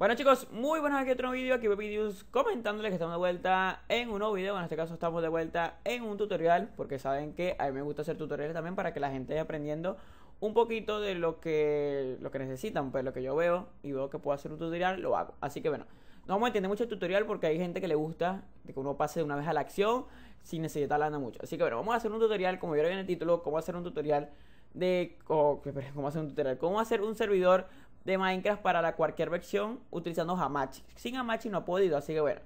Bueno chicos, muy buenas aquí otro vídeo, aquí Videos comentándoles que estamos de vuelta en un nuevo video, en este caso estamos de vuelta en un tutorial, porque saben que a mí me gusta hacer tutoriales también para que la gente vaya aprendiendo un poquito de lo que, lo que necesitan, pues lo que yo veo y veo que puedo hacer un tutorial, lo hago. Así que bueno, no vamos a entender mucho el tutorial porque hay gente que le gusta que uno pase de una vez a la acción sin necesitar nada mucho. Así que bueno, vamos a hacer un tutorial, como vieron en el título, cómo hacer un tutorial de cómo hacer un tutorial, cómo hacer un servidor de Minecraft para cualquier versión utilizando Hamachi. Sin Hamachi no ha podido, así que bueno.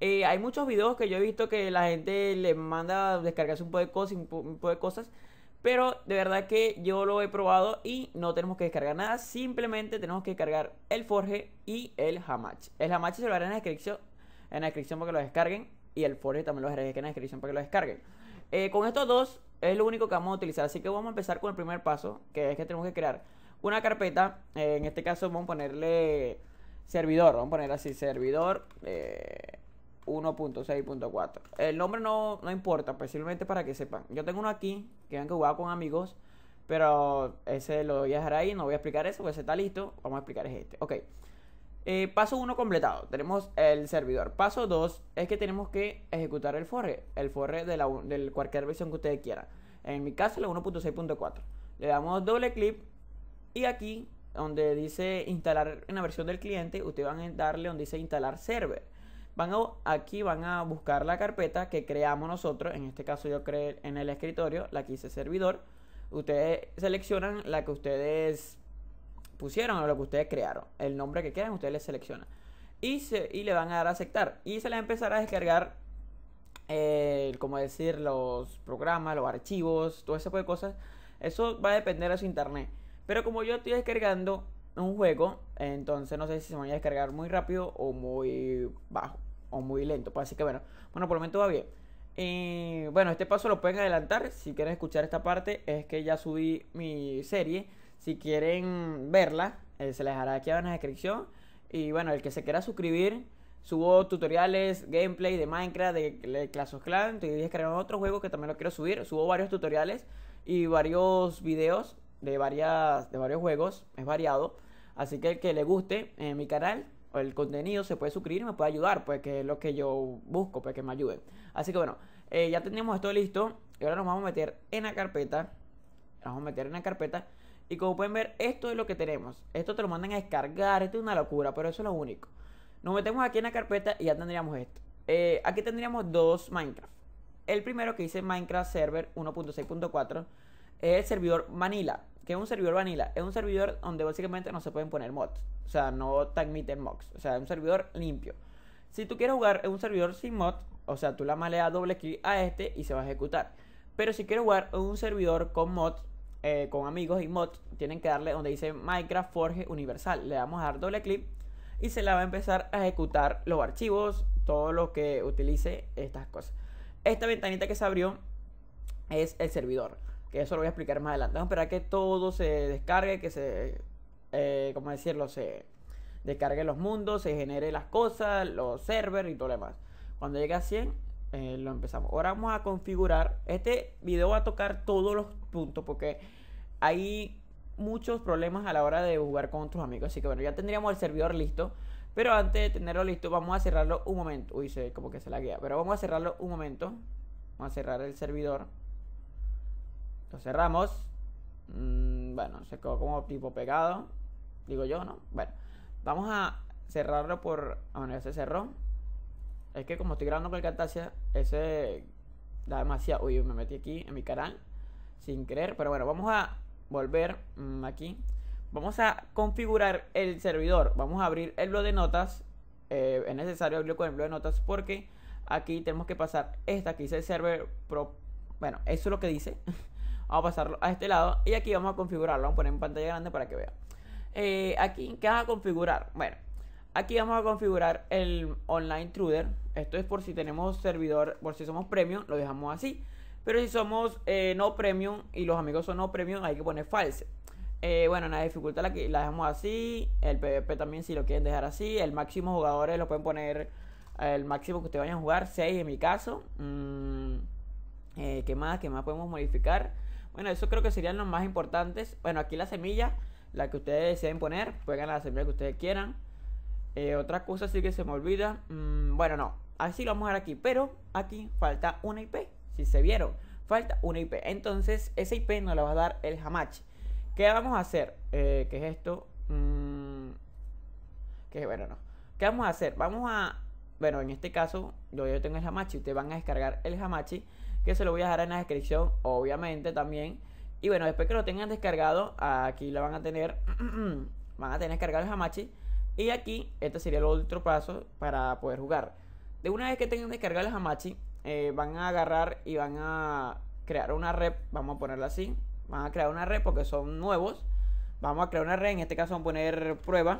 Eh, hay muchos videos que yo he visto que la gente le manda descargarse un poco de cosas, de cosas. Pero de verdad que yo lo he probado y no tenemos que descargar nada. Simplemente tenemos que cargar el Forge y el Hamachi. El Hamachi se lo haré en la descripción. En la descripción para que lo descarguen. Y el Forge también lo haré en la descripción para que lo descarguen. Eh, con estos dos es lo único que vamos a utilizar. Así que vamos a empezar con el primer paso. Que es que tenemos que crear una carpeta. Eh, en este caso vamos a ponerle servidor, vamos a poner así, servidor 1.6.4. Eh, el nombre no, importa, posiblemente pues para que sepan. Yo tengo uno aquí que han jugado con amigos, pero ese lo voy a dejar ahí, no voy a explicar eso, porque ese está listo. Vamos a explicar este. Ok. Eh, paso 1 completado, tenemos el servidor. Paso 2 es que tenemos que ejecutar el forre, el forre de, cualquier versión que ustedes quieran. En mi caso, el 1.6.4. Le damos doble clic y aquí, donde dice instalar en la versión del cliente, ustedes van a darle donde dice instalar server. Van a, aquí van a buscar la carpeta que creamos nosotros. En este caso yo creé en el escritorio, la que hice servidor. Ustedes seleccionan la que ustedes pusieron o lo que ustedes crearon. El nombre que quieran, ustedes le seleccionan. Y, y, le van a dar a aceptar. Y se les va a descargar, eh, como decir, los programas, los archivos, todo ese tipo de cosas. Eso va a depender de su internet. Pero como yo estoy descargando un juego, entonces no sé si se me va a descargar muy rápido o muy bajo o muy lento. Pues así que bueno, bueno, por el momento va bien. Y bueno, este paso lo pueden adelantar. Si quieren escuchar esta parte, es que ya subí mi serie. Si quieren verla, eh, se les hará aquí en la descripción. Y bueno, el que se quiera suscribir, subo tutoriales, gameplay de Minecraft, de, Clash of Clans. Estoy descargando otro juego que también lo quiero subir. Subo varios tutoriales y varios videos de, varias, de varios juegos, es variado. Así que el que le guste en eh, mi canal o el contenido se puede suscribir y me puede ayudar, pues que es lo que yo busco, pues que me ayude. Así que bueno, eh, ya tenemos esto listo y ahora nos vamos a meter en la carpeta. Nos vamos a meter en la carpeta y como pueden ver, esto es lo que tenemos. Esto te lo mandan a descargar, esto es una locura, pero eso es lo único. Nos metemos aquí en la carpeta y ya tendríamos esto. Eh, aquí tendríamos dos Minecraft. El primero que dice Minecraft Server 1.6.4 es el servidor Manila que es un servidor vanilla, es un servidor donde básicamente no se pueden poner mods, o sea, no te admiten mods, o sea, es un servidor limpio. Si tú quieres jugar en un servidor sin mods, o sea, tú la más le das doble clic a este y se va a ejecutar. Pero si quieres jugar en un servidor con mods, eh, con amigos y mods, tienen que darle donde dice Minecraft Forge Universal. Le vamos a dar doble clic y se la va a empezar a ejecutar los archivos, todo lo que utilice estas cosas. Esta ventanita que se abrió es el servidor que eso lo voy a explicar más adelante. Vamos a esperar que todo se descargue, que se, eh, ¿cómo decirlo? Se descargue los mundos, se genere las cosas, los servers y todo lo demás. Cuando llegue a 100, eh, lo empezamos. Ahora vamos a configurar. Este video va a tocar todos los puntos porque hay muchos problemas a la hora de jugar con otros amigos. Así que bueno, ya tendríamos el servidor listo. Pero antes de tenerlo listo, vamos a cerrarlo un momento. Uy, se, como que se la guía. Pero vamos a cerrarlo un momento. Vamos a cerrar el servidor. Lo cerramos. Mm, bueno, se quedó como tipo pegado. Digo yo, ¿no? Bueno, vamos a cerrarlo por... Ah, bueno, ya se cerró. Es que como estoy grabando con el Cartasia, ese da demasiado... Uy, me metí aquí en mi canal sin querer. Pero bueno, vamos a volver mm, aquí. Vamos a configurar el servidor. Vamos a abrir el blog de notas. Eh, es necesario abrirlo con el blog de notas porque aquí tenemos que pasar esta que dice server pro. Bueno, eso es lo que dice. Vamos a pasarlo a este lado y aquí vamos a configurarlo. Vamos a poner en pantalla grande para que vea eh, aquí, ¿qué vas a configurar? Bueno, aquí vamos a configurar el online Truder. Esto es por si tenemos servidor, por si somos premium, lo dejamos así. Pero si somos eh, no premium y los amigos son no premium, hay que poner false. Eh, bueno, la dificultad la, dejamos así. El PvP también, si lo quieren dejar así. El máximo jugadores lo pueden poner. El máximo que ustedes vayan a jugar, 6 en mi caso. Mm, ¿Qué más? ¿Qué más podemos modificar? Bueno, eso creo que serían los más importantes. Bueno, aquí la semilla, la que ustedes deseen poner, pueden la semilla que ustedes quieran. Eh, otra cosa sí que se me olvida. Mm, bueno, no. Así lo vamos a ver aquí. Pero aquí falta una IP. Si se vieron, falta una IP. Entonces, esa IP nos la va a dar el Hamachi. ¿Qué vamos a hacer? Eh, ¿Qué es esto? Mm, que bueno, no. ¿Qué vamos a hacer? Vamos a bueno, en este caso yo tengo el Hamachi, ustedes van a descargar el Hamachi, que se lo voy a dejar en la descripción, obviamente también. Y bueno, después que lo tengan descargado, aquí lo van a tener, van a tener descargado el Hamachi. Y aquí, este sería el otro paso para poder jugar. De una vez que tengan descargado el Hamachi, eh, van a agarrar y van a crear una red, vamos a ponerla así, van a crear una red porque son nuevos. Vamos a crear una red, en este caso vamos a poner prueba.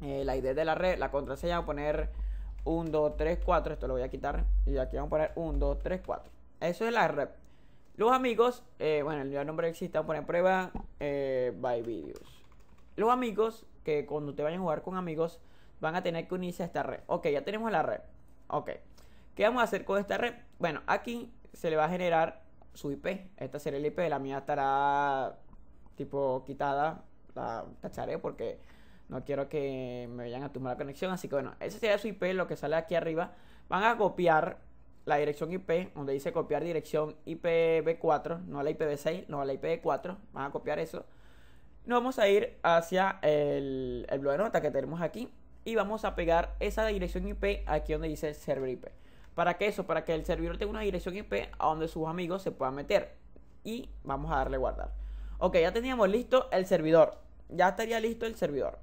Eh, la idea de la red, la contraseña, vamos a poner 1, 2, 3, 4. Esto lo voy a quitar. Y aquí vamos a poner 1, 2, 3, 4. Eso es la red Los amigos, eh, bueno, el nombre existe, vamos a poner prueba eh, by videos. Los amigos, que cuando te vayan a jugar con amigos, van a tener que unirse a esta red. Ok, ya tenemos la red. Ok. ¿Qué vamos a hacer con esta red? Bueno, aquí se le va a generar su IP. Esta será el IP, la mía estará tipo quitada, la tacharé porque no quiero que me vayan a tumbar la conexión. Así que bueno, ese sería su IP, lo que sale aquí arriba. Van a copiar la dirección IP, donde dice copiar dirección IPv4, no a la IPv6, no a la IPv4. Van a copiar eso. Nos vamos a ir hacia el, el blog de nota que tenemos aquí. Y vamos a pegar esa dirección IP aquí donde dice server IP. ¿Para qué eso? Para que el servidor tenga una dirección IP a donde sus amigos se puedan meter. Y vamos a darle guardar. Ok, ya teníamos listo el servidor. Ya estaría listo el servidor.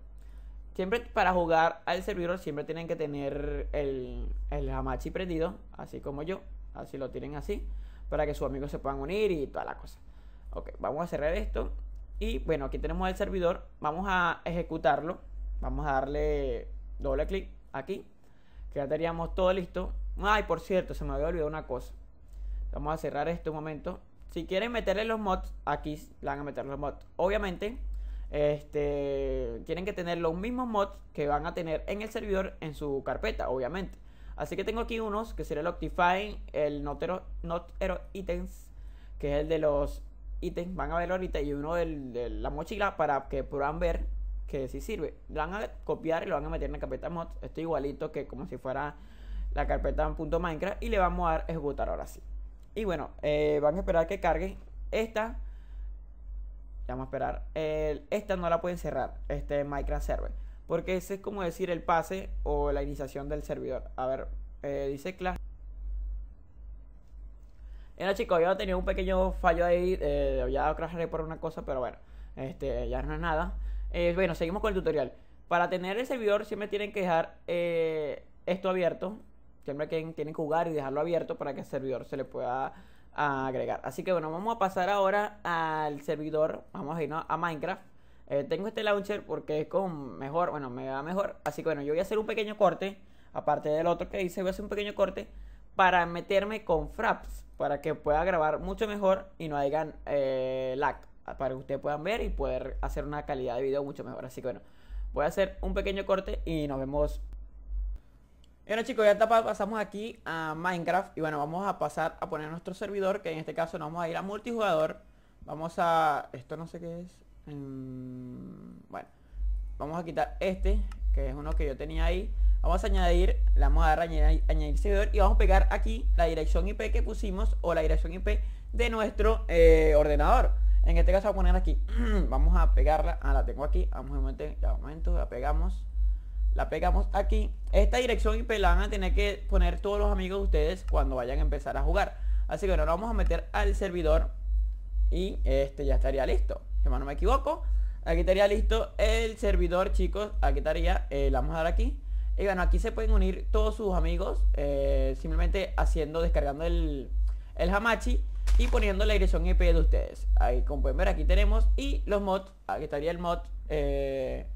Siempre para jugar al servidor siempre tienen que tener el, el hamachi prendido, así como yo. Así lo tienen así, para que sus amigos se puedan unir y toda la cosa. Ok, vamos a cerrar esto. Y bueno, aquí tenemos el servidor. Vamos a ejecutarlo. Vamos a darle doble clic aquí. Que ya teníamos todo listo. Ay, por cierto, se me había olvidado una cosa. Vamos a cerrar esto un momento. Si quieren meterle los mods, aquí van a meter los mods. Obviamente, este, tienen que tener los mismos mods que van a tener en el servidor en su carpeta, obviamente. Así que tengo aquí unos que sería el Optifine, el Notero, Notero Items, que es el de los ítems, van a ver ahorita, y uno de la mochila para que puedan ver que si sirve. van a copiar y lo van a meter en la carpeta mods. Esto igualito que como si fuera la carpeta punto .minecraft y le vamos a dar ejecutar ahora sí. Y bueno, eh, van a esperar que cargue esta vamos a esperar. esta no la pueden cerrar, este Minecraft Server. Porque ese es como decir el pase o la iniciación del servidor. A ver, eh, dice class. Era chicos, yo tenido un pequeño fallo ahí. Eh, había crasheado por una cosa, pero bueno, este, ya no es nada. Eh, bueno, seguimos con el tutorial. Para tener el servidor siempre tienen que dejar eh, esto abierto. Siempre que tienen que jugar y dejarlo abierto para que el servidor se le pueda a agregar. Así que bueno, vamos a pasar ahora al servidor. Vamos a irnos a Minecraft. Eh, tengo este launcher porque es con mejor, bueno, me da mejor. Así que bueno, yo voy a hacer un pequeño corte. Aparte del otro que hice, voy a hacer un pequeño corte para meterme con Fraps. Para que pueda grabar mucho mejor y no hagan eh, lag. Para que ustedes puedan ver y poder hacer una calidad de video mucho mejor. Así que bueno, voy a hacer un pequeño corte y nos vemos bueno chicos, ya pasamos aquí a Minecraft y bueno, vamos a pasar a poner nuestro servidor, que en este caso nos vamos a ir a multijugador. Vamos a... esto no sé qué es. bueno, vamos a quitar este, que es uno que yo tenía ahí. Vamos a añadir, le vamos a dar a añadir, servidor y vamos a pegar aquí la dirección IP que pusimos o la dirección IP de nuestro eh, ordenador. En este caso voy a poner aquí, vamos a pegarla, ah la tengo aquí, vamos a un momento, ya un momento, la pegamos la pegamos aquí. Esta dirección IP la van a tener que poner todos los amigos de ustedes cuando vayan a empezar a jugar. Así que ahora vamos a meter al servidor y este ya estaría listo. Si no me equivoco, aquí estaría listo el servidor, chicos. Aquí estaría, eh, la vamos a dar aquí. Y bueno, aquí se pueden unir todos sus amigos eh, simplemente haciendo, descargando el, Hamachi y poniendo la dirección IP de ustedes. Ahí como pueden ver aquí tenemos y los mods, aquí estaría el mod, eh,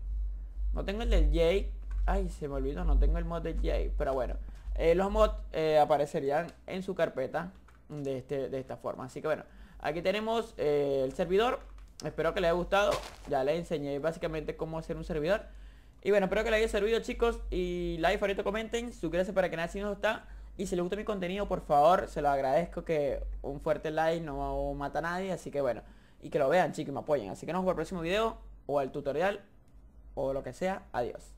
no tengo el del Jake, Ay, se me olvidó, no tengo el mod de J Pero bueno, eh, los mods eh, aparecerían en su carpeta de, este, de esta forma Así que bueno, aquí tenemos eh, el servidor Espero que les haya gustado Ya les enseñé básicamente cómo hacer un servidor Y bueno, espero que les haya servido chicos Y like, favorito, comenten Suscríbanse para que nadie si no está Y si les gusta mi contenido, por favor, se lo agradezco Que un fuerte like no mata a nadie Así que bueno, y que lo vean chicos y me apoyen Así que nos vemos el próximo video o el tutorial o lo que sea, adiós.